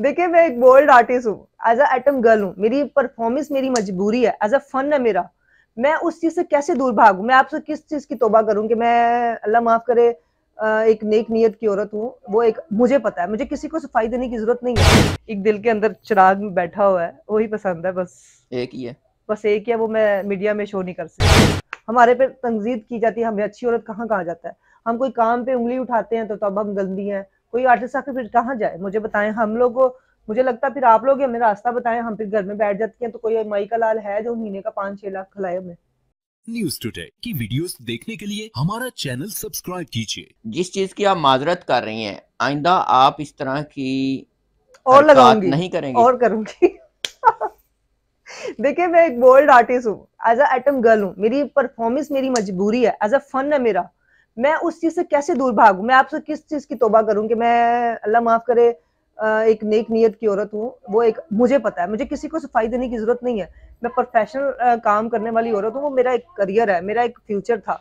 देखिए मैं एक बोल्ड आर्टिस्ट हूँ एज अ एटम गर्ल हूँ मेरी परफॉर्मेंस मेरी मजबूरी है एज अ फन है मेरा मैं उस चीज से कैसे दूर भागू मैं आपसे किस चीज की तोबा करूँ कि मैं अल्लाह माफ करे एक नेक नीयत की औरत हूँ वो एक मुझे पता है मुझे किसी को सफाई देने की जरूरत नहीं है एक दिल के अंदर चिराग में बैठा हुआ है वही पसंद है बस एक ही है बस एक ही है वो मैं मीडिया में शो नहीं कर सकती हमारे पे तंजीद की जाती है हमें अच्छी औरत कहाँ कहाँ जाता है हम कोई काम पे उंगली उठाते हैं तो तब हम गंदी हैं कोई आर्टिस्ट आकर फिर कहाँ जाए मुझे बताएं हम लोग मुझे लगता है फिर आप लोग हमें रास्ता बताएं हम फिर घर में बैठ जाते हैं तो कोई माई का लाल है जो महीने का पाँच छह लाख खिलाए हमें न्यूज टूडे की वीडियोस देखने के लिए हमारा चैनल सब्सक्राइब कीजिए जिस चीज की आप माजरत कर रही हैं आइंदा आप इस तरह की और लगाऊंगी नहीं करेंगे और करूंगी देखिए मैं एक बोल्ड आर्टिस्ट हूँ एज अ एटम गर्ल हूँ मेरी परफॉर्मेंस मेरी मजबूरी है एज अ फन है मेरा मैं उस चीज से कैसे दूर भागू मैं आपसे किस चीज की तोबा करूँ कि मैं अल्लाह माफ करे एक नेक नीयत की औरत हूँ वो एक मुझे पता है मुझे किसी को सफाई देने की जरूरत नहीं है मैं प्रोफेशनल काम करने वाली औरत हूँ वो मेरा एक करियर है मेरा एक फ्यूचर था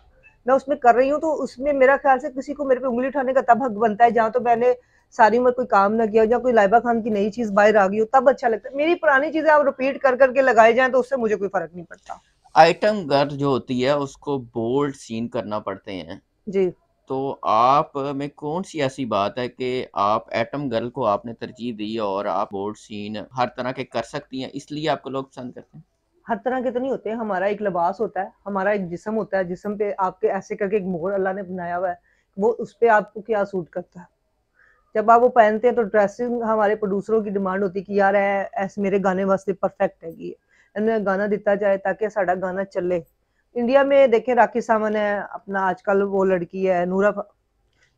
मैं उसमें कर रही हूँ तो उसमें मेरा ख्याल से किसी को मेरे पे उंगली उठाने का तब हक बनता है जहाँ तो मैंने सारी उम्र कोई काम ना किया या कोई लाइबा खान की नई चीज बाहर आ गई हो तब अच्छा लगता है मेरी पुरानी चीजें आप रिपीट कर करके लगाए जाए तो उससे मुझे कोई फर्क नहीं पड़ता आइटम गर्ल जो होती है उसको बोल्ड सीन करना पड़ते हैं जी। तो आप में कौन-सी ऐसी बात है कि आप एटम गर्ल को आपने तरजीह दी और आप बोल्ड सीन हर तरह के कर सकती हैं, इसलिए आपको लोग पसंद करते हैं? हर तरह के तो नहीं होते, हमारा एक लिबास होता है, हमारा एक जिसम होता है, जिसम पे आपके ऐसे करके एक मोहर अल्लाह ने बनाया हुआ है, वो उस पर आपको क्या सूट करता है। जब आप वो पहनते हैं तो ड्रेसिंग हमारे प्रोड्यूसरों की डिमांड होती है कि यार ऐसे मेरे गाने वास्ते परफेक्ट हैगी है, इन्हें गाना दिता जाए ताकि साढ़ा गाना चले। इंडिया में देखें राखी सावन है अपना आजकल वो लड़की है नूरा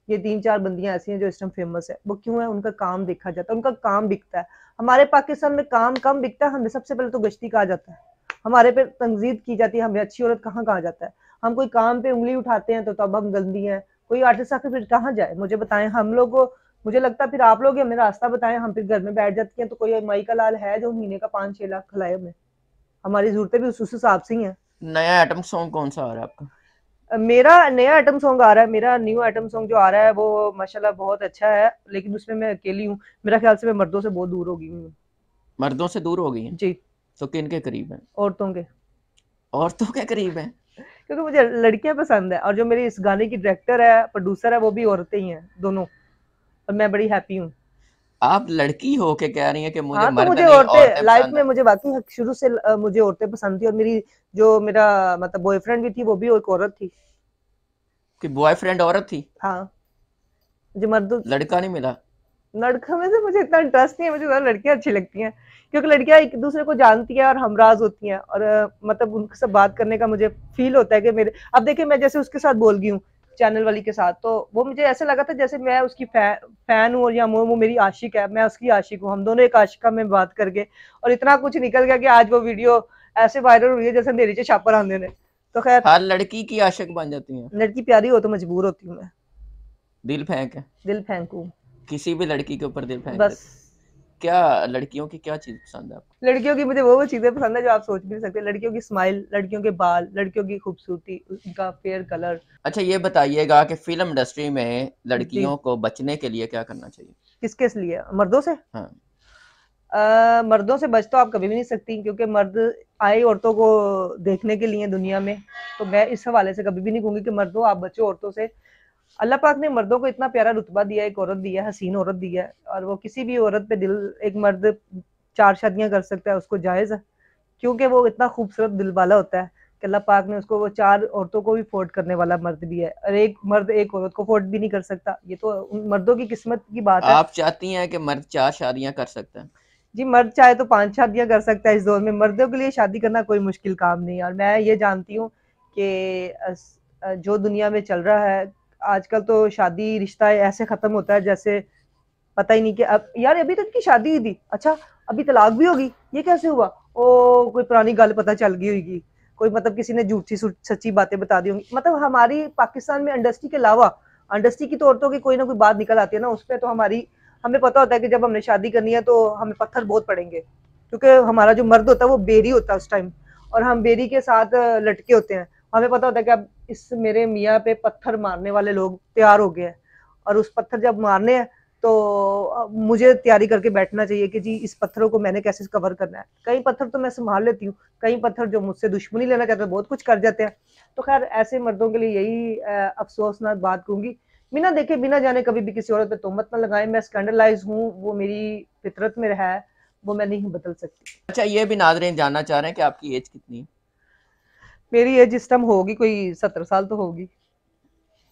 ये तीन चार बंदियां ऐसी हैं जो इस टाइम फेमस है वो क्यों है उनका काम देखा जाता है उनका काम बिकता है हमारे पाकिस्तान में काम कम बिकता है हमें सबसे पहले तो गश्ती कहा जाता है हमारे पे तंजीद की जाती है हमें अच्छी औरत कहाँ कहा जाता है हम कोई काम पे उंगली उठाते हैं तो तब हम गंदी हैं कोई आर्टिस्ट आखिर फिर कहाँ जाए मुझे बताएं हम लोग मुझे लगता है फिर आप लोग हमें रास्ता बताएं हम फिर घर में बैठ जाती हैं तो कोई माई का लाल है जो महीने का पाँच छह लाख खिलाए हमें हमारी जरूरतें भी उस हिसाब से ही हैं नया एटम सॉन्ग कौन सा आ रहा है आपका मेरा नया एटम सॉन्ग आ रहा है मेरा न्यू एटम सॉन्ग जो आ रहा है वो माशाल्लाह बहुत अच्छा है लेकिन उसमें मैं अकेली हूँ मेरा ख्याल से मैं मर्दों से बहुत दूर हो गई हूँ मर्दों से दूर हो गई है जी तो किन के करीब है औरतों के औरतों के करीब है क्योंकि मुझे लड़कियां पसंद है और जो मेरी इस गाने की डायरेक्टर है प्रोड्यूसर है वो भी औरतें ही हैं दोनों और मैं बड़ी हैप्पी हूँ आप लड़की हो के कह रही है कि मुझे हाँ, तो मुझे औरतें लाइफ में मुझे बाकी शुरू से मुझे औरतें पसंद थी और मेरी जो मेरा मतलब बॉयफ्रेंड भी थी वो भी एक औरत थी कि बॉयफ्रेंड औरत थी हाँ मुझे मर्द लड़का नहीं मिला लड़का में से मुझे इतना इंटरेस्ट नहीं है मुझे ज्यादा लड़कियां अच्छी लगती हैं क्योंकि लड़कियां एक दूसरे को जानती हैं और हमराज होती हैं और मतलब उनके साथ बात करने का मुझे फील होता है कि मेरे अब देखिए मैं जैसे उसके साथ बोल गई हूँ चैनल वाली के साथ तो वो मुझे ऐसे लगा था जैसे मैं उसकी फैन हूँ और या वो मेरी आशिक है मैं उसकी आशिक हूँ हम दोनों एक आशिका में बात करके और इतना कुछ निकल गया कि आज वो वीडियो ऐसे वायरल हुई है जैसे अंधेरी से छापर आंधे ने तो खैर हर लड़की की आशिक बन जाती है लड़की प्यारी हो तो मजबूर होती हूँ मैं दिल फेंक दिल फेंकू किसी भी लड़की के ऊपर दिल फेंक बस क्या लड़कियों की क्या चीज पसंद है आपको लड़कियों की मुझे वो वो चीजें पसंद है जो आप सोच भी नहीं सकते लड़कियों की स्माइल लड़कियों के बाल लड़कियों की खूबसूरती उनका फेयर कलर अच्छा ये बताइएगा कि फिल्म इंडस्ट्री में लड़कियों को बचने के लिए क्या करना चाहिए किसके लिए मर्दों से हाँ आ, मर्दों से बच तो आप कभी भी नहीं सकती क्योंकि मर्द आए औरतों को देखने के लिए दुनिया में तो मैं इस हवाले से कभी भी नहीं कहूंगी कि मर्दों आप बचो औरतों से अल्लाह पाक ने मर्दों को इतना प्यारा रुतबा दिया एक औरत दिया हसीन औरत दिया है और वो किसी भी औरत पे दिल एक मर्द चार शादियां कर सकता है उसको जायज़ है क्योंकि वो इतना खूबसूरत दिल वाला होता है कि अल्लाह पाक ने उसको वो चार औरतों को भी फोर्ड करने वाला मर्द भी है और एक मर्द एक औरत को फोर्ड भी नहीं कर सकता ये तो मर्दों की किस्मत की बात है आप चाहती हैं कि मर्द चार शादियां कर सकते हैं जी मर्द चाहे तो पांच शादियां कर सकता है इस दौर में मर्दों के लिए शादी करना कोई मुश्किल काम नहीं है और मैं ये जानती हूँ कि जो दुनिया में चल रहा है आजकल तो शादी रिश्ता ऐसे खत्म होता है जैसे पता ही नहीं कि अब यार अभी तो इनकी शादी ही थी अच्छा अभी तलाक भी होगी ये कैसे हुआ ओ कोई पुरानी गल पता चल गई होगी कोई मतलब किसी ने झूठी सच्ची बातें बता दी होंगी मतलब हमारी पाकिस्तान में इंडस्ट्री के अलावा इंडस्ट्री की तो औरतों की कोई ना कोई बात निकल आती है ना पर तो हमारी हमें पता होता है कि जब हमने शादी करनी है तो हमें पत्थर बहुत पड़ेंगे क्योंकि हमारा जो मर्द होता है वो बेरी होता है उस टाइम और हम बेरी के साथ लटके होते हैं हमें पता होता है कि अब इस मेरे मियाँ पे पत्थर मारने वाले लोग तैयार हो गए हैं और उस पत्थर जब मारने हैं तो मुझे तैयारी करके बैठना चाहिए कि जी इस पत्थरों को मैंने कैसे कवर करना है कई पत्थर तो मैं संभाल लेती हूँ कई पत्थर जो मुझसे दुश्मनी लेना चाहते हैं बहुत कुछ कर जाते हैं तो खैर ऐसे मर्दों के लिए यही अफसोसनाक बात कहूँगी बिना देखे बिना जाने कभी भी किसी औरत पे तोहमत ना लगाए मैं स्कैंडलाइज हूँ वो मेरी फितरत में रहा है वो मैं नहीं बदल सकती अच्छा ये भी नादरें जानना चाह रहे हैं कि आपकी एज कितनी है मेरी एज इस टाइम होगी कोई सत्तर साल तो होगी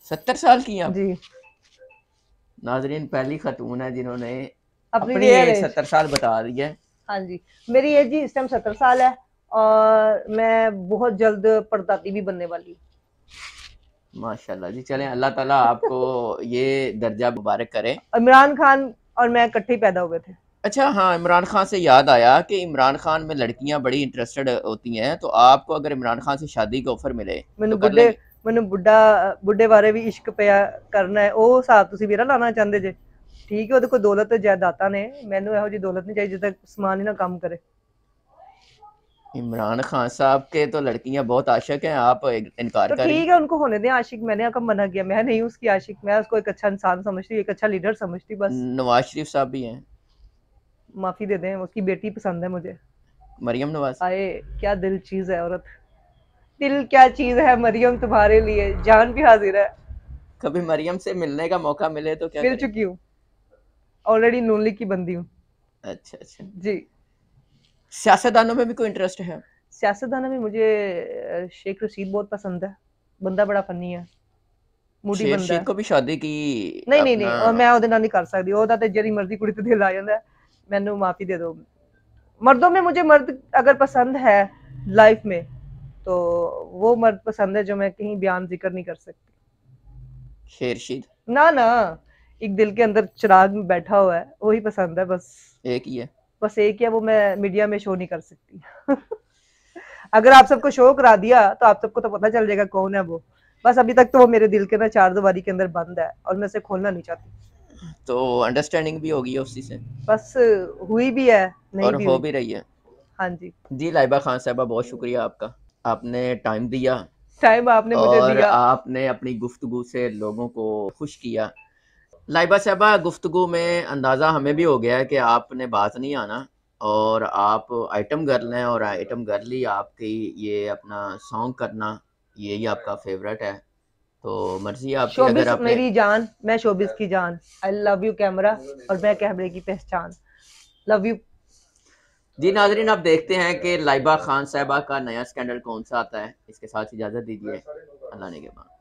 सत्तर साल की आप जी नाजरीन पहली खतून है जिन्होंने अपनी, अपनी सत्तर साल बता दी है हाँ जी मेरी एज इस टाइम सत्तर साल है और मैं बहुत जल्द परदादी भी बनने वाली माशाल्लाह जी चलें अल्लाह ताला आपको ये दर्जा मुबारक करे इमरान खान और मैं इकट्ठे पैदा हुए थे अच्छा हाँ इमरान खान से याद आया कि इमरान खान में लड़कियां बड़ी इंटरेस्टेड होती हैं तो आपको अगर इमरान खान से शादी का ऑफर मिले मैं तो बुढ़े मैं बुढ़ा बुढ़े बारे भी इश्क पे करना है ਉਹ हिसाब तुम मेरा लाना चाहते जे ठीक है ਉਹਦੇ ਕੋਲ ਦੌਲਤ ਤੇ ਜਾਇਦਾਦਾਂ ਨੇ ਮੈਨੂੰ ਇਹੋ ਜੀ ਦੌਲਤ ਨਹੀਂ ਚਾਹੀਦੀ ਜਦ ਤੱਕ ਸਮਾਨ ਹੀ ਨਾ इमरान खान साहब के तो लड़कियां बहुत आशिक हैं आप इनकार तो ठीक है उनको होने दें आशिक मैंने कब मना किया मैं नहीं उसकी आशिक मैं उसको एक अच्छा इंसान समझती एक अच्छा लीडर समझती बस नवाज शरीफ साहब भी हैं माफ़ी दे दें उसकी बेटी पसंद है मुझे मरियम नवाज आए क्या दिल चीज़ है औरत दिल क्या चीज़ है मरियम तुम्हारे लिए जान भी हाजिर है कभी मरियम से मिलने का मौका मिले तो क्या मिल चुकी हूँ ऑलरेडी नूनली की बंदी हूँ अच्छा अच्छा जी सियासतदानों में भी कोई इंटरेस्ट है सियासतदानों में मुझे शेख रशीद बहुत पसंद है बंदा बड़ा फनी है शेख को भी शादी की नहीं ਕੀ नहीं ਨਹੀਂ ਨਹੀਂ ਉਹ ਮੈਂ ਉਹਦੇ ਨਾਲ ਨਹੀਂ ਕਰ ਸਕਦੀ ਉਹਦਾ ਤੇ ਜਿਹੜੀ ਮਰਜ਼ੀ ਕੁੜੀ ਤੇ ਦਿਲ ਆ ਜਾਂਦਾ ਮੈਨੂੰ माफी दे दो मर्दों में मुझे मर्द अगर पसंद है लाइफ में तो वो मर्द पसंद है जो मैं कहीं बयान जिक्र नहीं कर सकती ना ना एक दिल के अंदर चिराग में बैठा हुआ है वही पसंद है बस एक ही है बस एक ही है वो मैं मीडिया में शो नहीं कर सकती अगर आप सबको शो करा दिया तो आप सबको तो पता चल जाएगा कौन है वो बस अभी तक तो वो मेरे दिल के ना चार दीवारी के अंदर बंद है और मैं उसे खोलना नहीं चाहती तो अंडरस्टैंडिंग भी होगी उसी से बस हुई भी है नहीं और भी हो भी रही है हाँ जी जी लाइबा खान साहबा बहुत शुक्रिया आपका आपने टाइम दिया टाइम आपने मुझे और दिया आपने अपनी गुफ्तगु से लोगों को खुश किया लाइबा साहबा गुफ्तगु में अंदाज़ा हमें भी हो गया है कि आपने बात नहीं आना और आप आइटम कर लें और आइटम कर ली आपकी ये अपना सॉन्ग करना यही आपका फेवरेट है तो मर्जी आप अगर मेरी जान मैं शोबिस की जान आई लव यू कैमरा और मैं कैमरे की पहचान लव यू जी नाजरीन आप देखते हैं कि लाइबा खान साहबा का नया स्कैंडल कौन सा आता है इसके साथ इजाज़त दीजिए अल्लाह ने के बाद